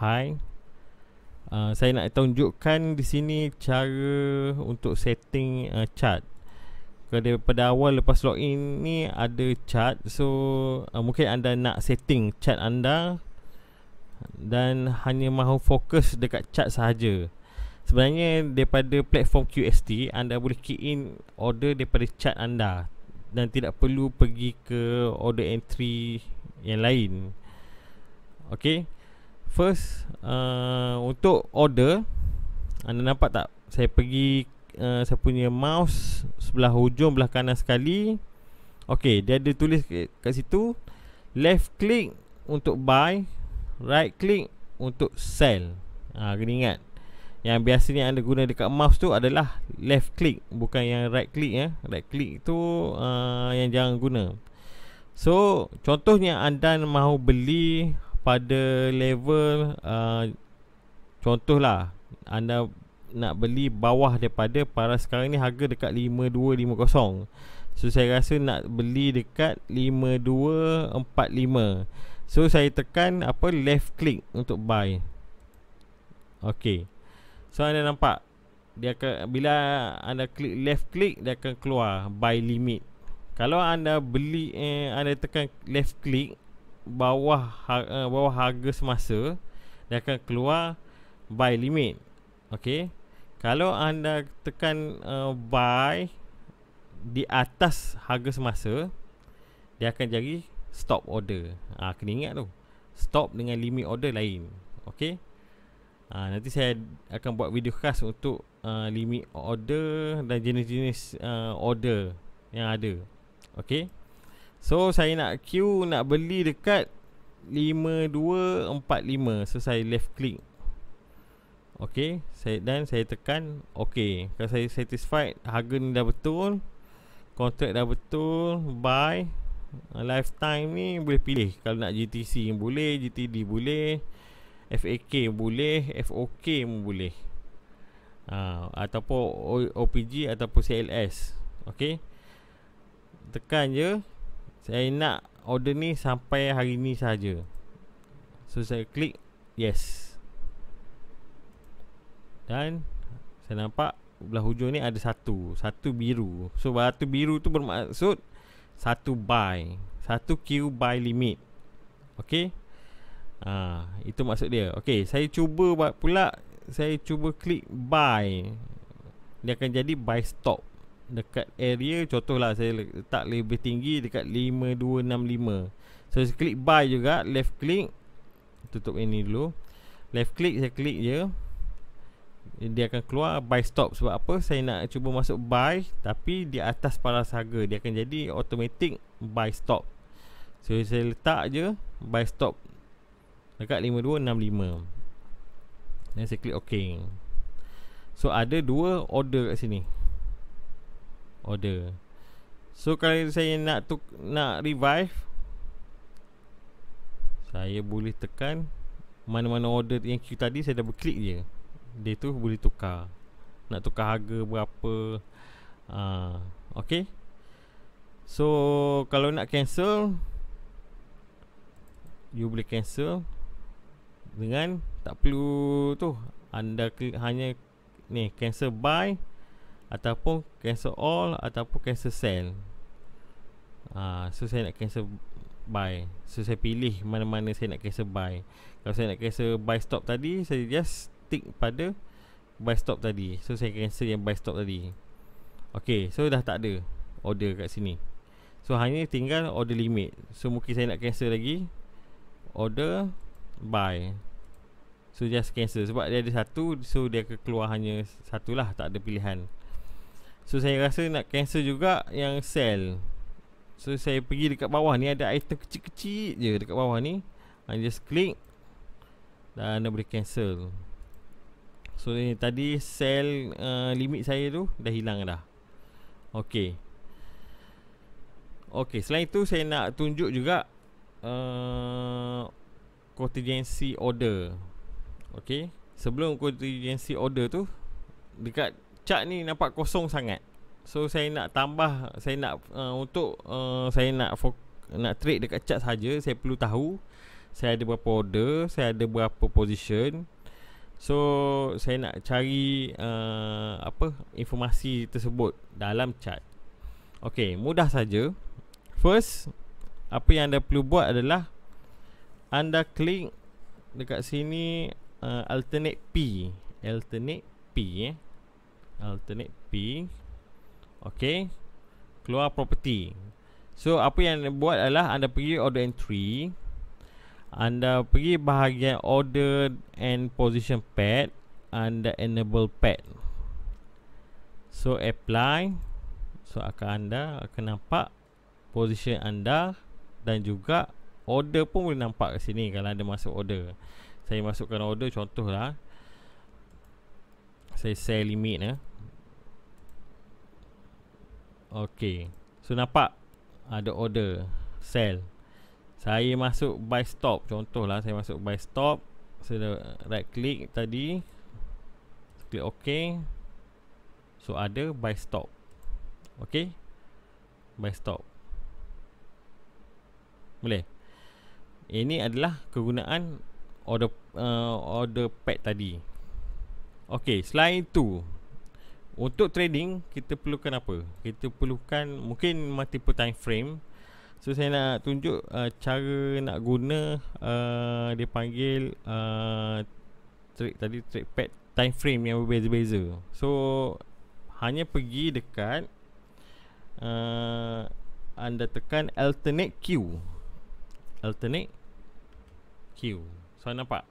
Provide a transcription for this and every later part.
Hi. Uh, ah, saya nak tunjukkan di sini cara untuk setting uh, chart. Kalau pada awal lepas login ni ada chat, So uh, mungkin anda nak setting chat anda dan hanya mahu fokus dekat chat sahaja. Sebenarnya daripada platform QST anda boleh key in order daripada chat anda dan tidak perlu pergi ke order entry yang lain. Okey. First uh, Untuk order Anda nampak tak Saya pergi uh, Saya punya mouse Sebelah hujung Belah kanan sekali Okay Dia ada tulis kat situ Left click Untuk buy Right click Untuk sell uh, Kena ingat yang biasanya anda guna dekat mouse tu adalah left click bukan yang right click ya. Right click tu uh, yang jangan guna. So, contohnya anda mahu beli pada level uh, contohlah anda nak beli bawah daripada para sekarang ni harga dekat 5250. So saya rasa nak beli dekat 5245. So saya tekan apa left click untuk buy. Okey, So anda nampak dia akan bila anda klik left click dia akan keluar buy limit. Kalau anda beli eh, anda tekan left click bawah harga, eh, bawah harga semasa dia akan keluar buy limit okey kalau anda tekan uh, buy di atas harga semasa dia akan jadi stop order ha, kena ingat tu stop dengan limit order lain okey ha, nanti saya akan buat video khas untuk uh, limit order dan jenis-jenis uh, order yang ada okey So saya nak queue nak beli dekat 5245. So saya left click. Okay saya dan saya tekan okay. Kalau saya satisfied harga ni dah betul. contract dah betul, buy lifetime ni boleh pilih kalau nak GTC boleh, GTD boleh, FAK boleh, FOK pun boleh. Ha, ataupun OPG ataupun CLS. Okay Tekan je saya nak order ni sampai hari ni saja. So saya klik yes. Dan saya nampak belah hujung ni ada satu, satu biru. So batu biru tu bermaksud satu buy, satu queue buy limit. Okey. Ah, ha, itu maksud dia. Okey, saya cuba buat pula saya cuba klik buy. Dia akan jadi buy stop dekat area contohlah saya letak lebih tinggi dekat 5265. So saya klik buy juga, left click tutup ini dulu. Left click saya klik je. Dia akan keluar buy stop sebab apa? Saya nak cuba masuk buy tapi di atas paras harga dia akan jadi automatic buy stop. So saya letak je buy stop dekat 5265. Dan saya klik okay. So ada dua order kat sini order. So kalau saya nak tuk, nak revive saya boleh tekan mana-mana order yang queue tadi saya dah klik je. Dia tu boleh tukar. Nak tukar harga berapa ah uh, okey. So kalau nak cancel you boleh cancel dengan tak perlu tu anda klik, hanya ni cancel buy ataupun cancel all ataupun cancel sell. Ah, so saya nak cancel buy. So saya pilih mana-mana saya nak cancel buy. Kalau saya nak cancel buy stop tadi, saya just tick pada buy stop tadi. So saya cancel yang buy stop tadi. Okay so dah tak ada order kat sini. So hanya tinggal order limit. So mungkin saya nak cancel lagi order buy. So just cancel sebab dia ada satu so dia akan keluar hanya satulah tak ada pilihan. So saya rasa nak cancel juga yang sell So saya pergi dekat bawah ni ada item kecil-kecil je dekat bawah ni I just click Dan anda boleh cancel So ni tadi sell uh, limit saya tu dah hilang dah Okay Okay selain itu saya nak tunjuk juga uh, Contingency order Okay Sebelum contingency order tu Dekat cat ni nampak kosong sangat. So saya nak tambah saya nak uh, untuk uh, saya nak nak trade dekat cat saja, saya perlu tahu saya ada berapa order, saya ada berapa position. So saya nak cari uh, apa informasi tersebut dalam chart. Okey, mudah saja. First apa yang anda perlu buat adalah anda klik dekat sini uh, alternate P, alternate P eh alternate P ok keluar property so apa yang buat adalah anda pergi order entry anda pergi bahagian order and position pad anda enable pad so apply so akan anda akan nampak position anda dan juga order pun boleh nampak kat sini kalau anda masuk order saya masukkan order contohlah saya sell limit eh. Okay So nampak Ada order Sell Saya masuk buy stop Contoh lah, saya masuk buy stop Saya right click tadi Klik ok So ada buy stop Okay Buy stop Boleh Ini adalah kegunaan Order uh, order pack tadi Okay selain itu untuk trading kita perlukan apa? Kita perlukan mungkin multiple time frame. So saya nak tunjuk uh, cara nak guna a uh, dia panggil uh, trade tadi trade pad time frame yang berbeza-beza. So hanya pergi dekat uh, anda tekan alternate Q. Alternate Q. So nampak.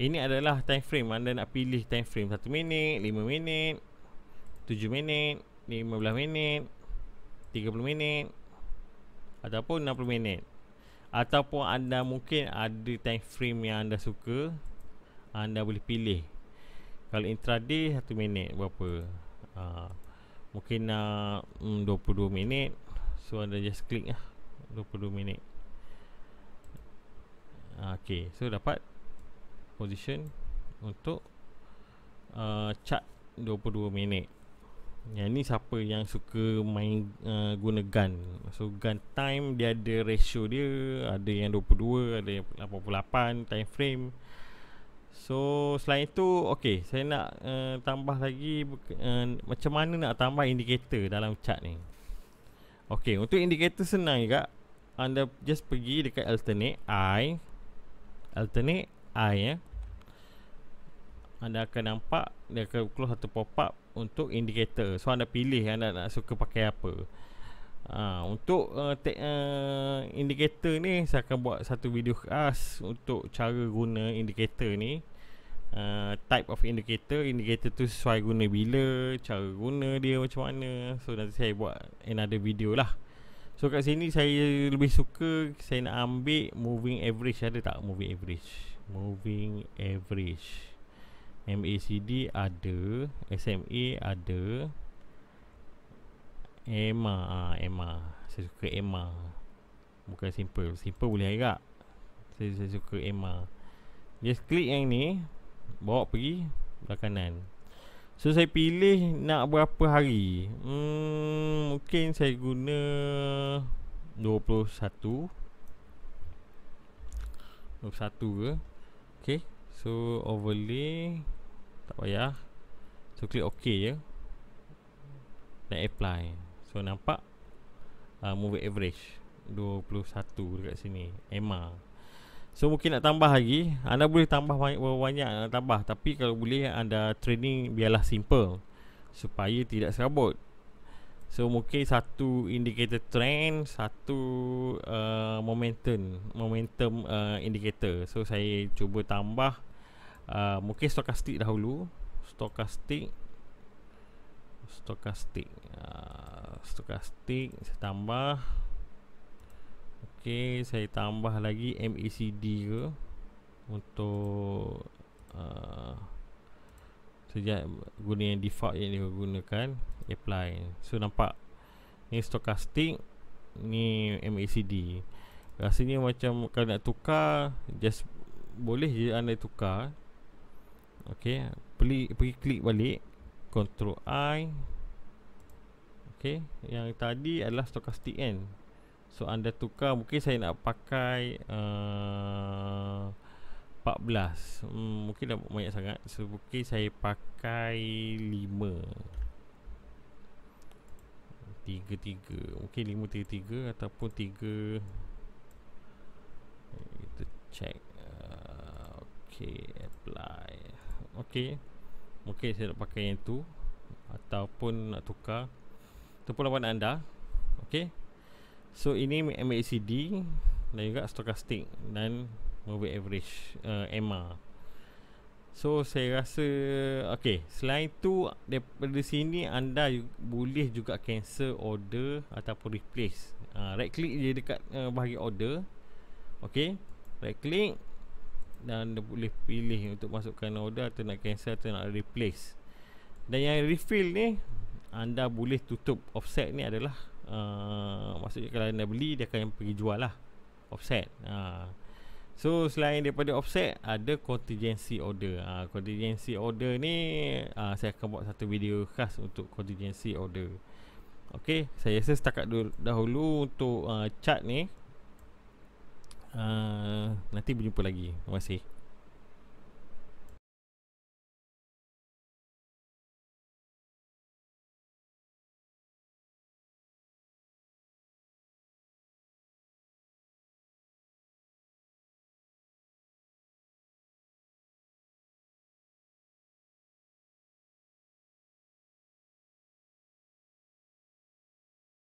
Ini adalah time frame anda nak pilih time frame 1 minit, 5 minit, 7 minit, 15 minit, 30 minit ataupun 60 minit. Ataupun anda mungkin ada time frame yang anda suka, anda boleh pilih. Kalau intraday 1 minit berapa? Ha, mungkin hmm, uh, 22 minit. So anda just click lah 22 minit. Ha, okay, so dapat position untuk uh, chart 22 minit. Yang ni siapa yang suka main uh, guna gun So gun time dia ada ratio dia Ada yang 22, ada yang 88 time frame So selain itu okay, Saya nak uh, tambah lagi uh, Macam mana nak tambah indikator dalam chart ni Okay untuk indikator senang juga Anda just pergi dekat alternate I Alternate I ya eh. Anda akan nampak Dia akan keluar satu pop up untuk indikator so anda pilih anda nak suka pakai apa ha, untuk uh, te- uh, indicator ni saya akan buat satu video khas untuk cara guna indikator ni uh, type of indicator indicator tu sesuai guna bila cara guna dia macam mana so nanti saya buat another video lah So kat sini saya lebih suka saya nak ambil moving average ada tak moving average moving average MACD ada SMA ada EMA ah, EMA saya suka EMA bukan simple simple boleh agak saya, saya suka EMA just klik yang ni bawa pergi belah kanan so saya pilih nak berapa hari hmm, mungkin saya guna 21 21 ke Okay So overlay tak payah So klik ok je Dan apply So nampak uh, Moving average 21 dekat sini Emma So mungkin nak tambah lagi Anda boleh tambah banyak-banyak tambah Tapi kalau boleh anda training biarlah simple Supaya tidak serabut So mungkin satu indicator trend Satu uh, momentum Momentum uh, indicator So saya cuba tambah Ah, mungkin stokastik dahulu stokastik stokastik uh, stokastik saya tambah okey saya tambah lagi MACD ke untuk uh, sejak guna yang default yang dia gunakan apply so nampak ni stokastik ni MACD rasanya macam kalau nak tukar just boleh je anda tukar Okey, pergi, pergi klik balik Ctrl I Okey, yang tadi adalah stochastic kan. So anda tukar mungkin saya nak pakai uh, eh, 14. Hmm, mungkin dah banyak sangat. So mungkin saya pakai 5. tiga. Mungkin lima tiga tiga Ataupun tiga. Kita check uh, ah, Okay Apply okey mungkin saya nak pakai yang tu ataupun nak tukar tu pun lawan anda okey so ini MACD dan juga stochastic dan moving average uh, eh, EMA so saya rasa okey selain tu daripada sini anda boleh juga cancel order ataupun replace uh, right click je dekat uh, bahagian order okey right click dan dia boleh pilih untuk masukkan order atau nak cancel atau nak replace dan yang refill ni anda boleh tutup offset ni adalah uh, maksudnya kalau anda beli dia akan pergi jual lah offset uh. so selain daripada offset ada contingency order uh, contingency order ni uh, saya akan buat satu video khas untuk contingency order Okey, saya rasa setakat dahulu untuk uh, chart ni Ah, nanti berjumpa lagi. Terima kasih.